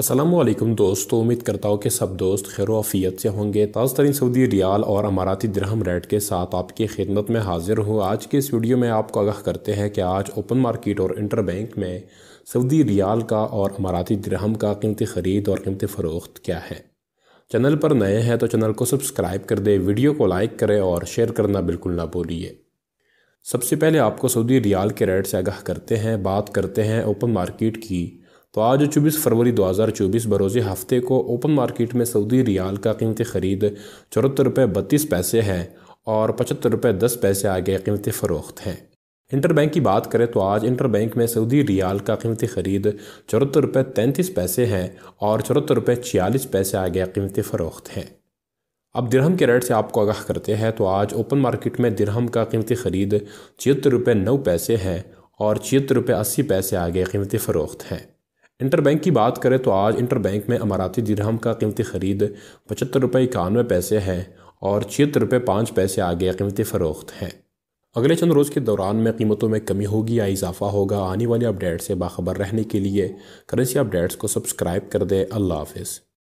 असलम दोस्तों उम्मीद करता हूँ कि सब दोस्त खैर से होंगे ताज़ तरीन सऊदी रियाल और अमाराती द्रहम रेट के साथ आपकी खिदमत में हाजिर हूँ आज के इस वीडियो में आपको आगाह करते हैं कि आज ओपन मार्केट और इंटर बैंक में सऊदी रियाल का और अमाराती द्रहम का कीमती ख़रीद और कीमती फ़रोख्त क्या है चैनल पर नए हैं तो चैनल को सब्सक्राइब कर दें वीडियो को लाइक करें और शेयर करना बिल्कुल ना भूलिए सबसे पहले आपको सऊदी रियाल के रेट से आगाह करते हैं बात करते हैं ओपन मार्केट की तो आज 24 फरवरी 2024 बरोज़ी हफ्ते को ओपन मार्केट में सऊदी रियाल का कीमत ख़रीद चौहत्तर रुपये बत्तीस पैसे है और पचहत्तर रुपये दस पैसे आगे कीमत फ़रोख्त है इंटर बैंक की बात करें तो आज इंटर बैंक में सऊदी रियाल का कीमती ख़रीद चौहत्तर रुपये तैंतीस पैसे है और चौहत्तर रुपये छियालीस पैसे आगे कीमत फ़रोख्त हैं अब दिरहम के रेट से आपको आगाह करते हैं तो आज ओपन मार्केट में दिरहम का कीमती ख़रीद छिहत्तर रुपये नौ पैसे है और छिहत्तर रुपये अस्सी पैसे आगे कीमत फ़रोख्त है इंटरबैंक की बात करें तो आज इंटरबैंक में अमाराती दिरहम का कीमती ख़रीद पचहत्तर रुपये इक्यानवे पैसे है और छिहत्तर रुपये पाँच पैसे आगे कीमती फ़रोख्त है अगले चंद रोज़ के दौरान में कीमतों में कमी होगी या इजाफा होगा आने वाली अपडेट से बाखबर रहने के लिए करेंसी अपडेट्स को सब्सक्राइब कर दें अल्लाह हाफिज़